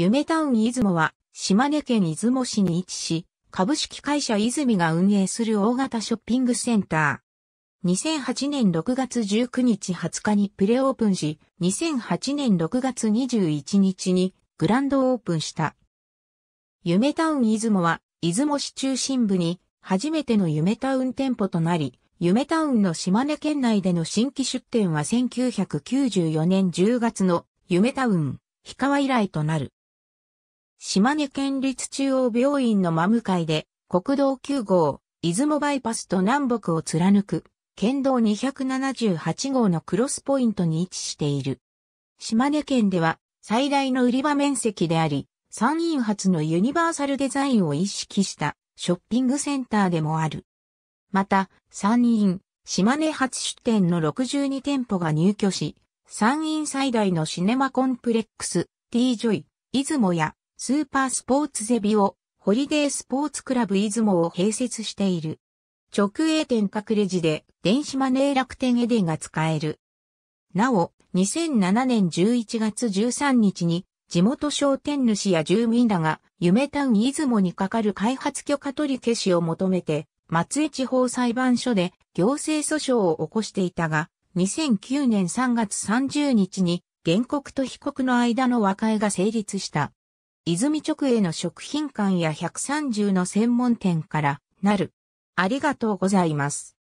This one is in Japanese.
夢タウン出雲は、島根県出雲市に位置し、株式会社泉が運営する大型ショッピングセンター。2008年6月19日20日にプレオープンし、2008年6月21日にグランドオープンした。夢タウン出雲は、出雲市中心部に初めての夢タウン店舗となり、夢タウンの島根県内での新規出店は1994年10月の夢タウン、氷川以来となる。島根県立中央病院の真向かいで、国道9号、出雲バイパスと南北を貫く、県道278号のクロスポイントに位置している。島根県では、最大の売り場面積であり、山陰発のユニバーサルデザインを意識したショッピングセンターでもある。また、山陰、島根初出店の62店舗が入居し、山陰最大のシネマコンプレックス、T ジョイ、出雲やスーパースポーツゼビオ、ホリデースポーツクラブ出雲を併設している。直営店かクレジで電子マネー楽天エデが使える。なお、2007年11月13日に地元商店主や住民らが夢タウン出雲にかかる開発許可取り消しを求めて松江地方裁判所で行政訴訟を起こしていたが、2009年3月30日に原告と被告の間の和解が成立した。泉直営の食品館や130の専門店からなる。ありがとうございます。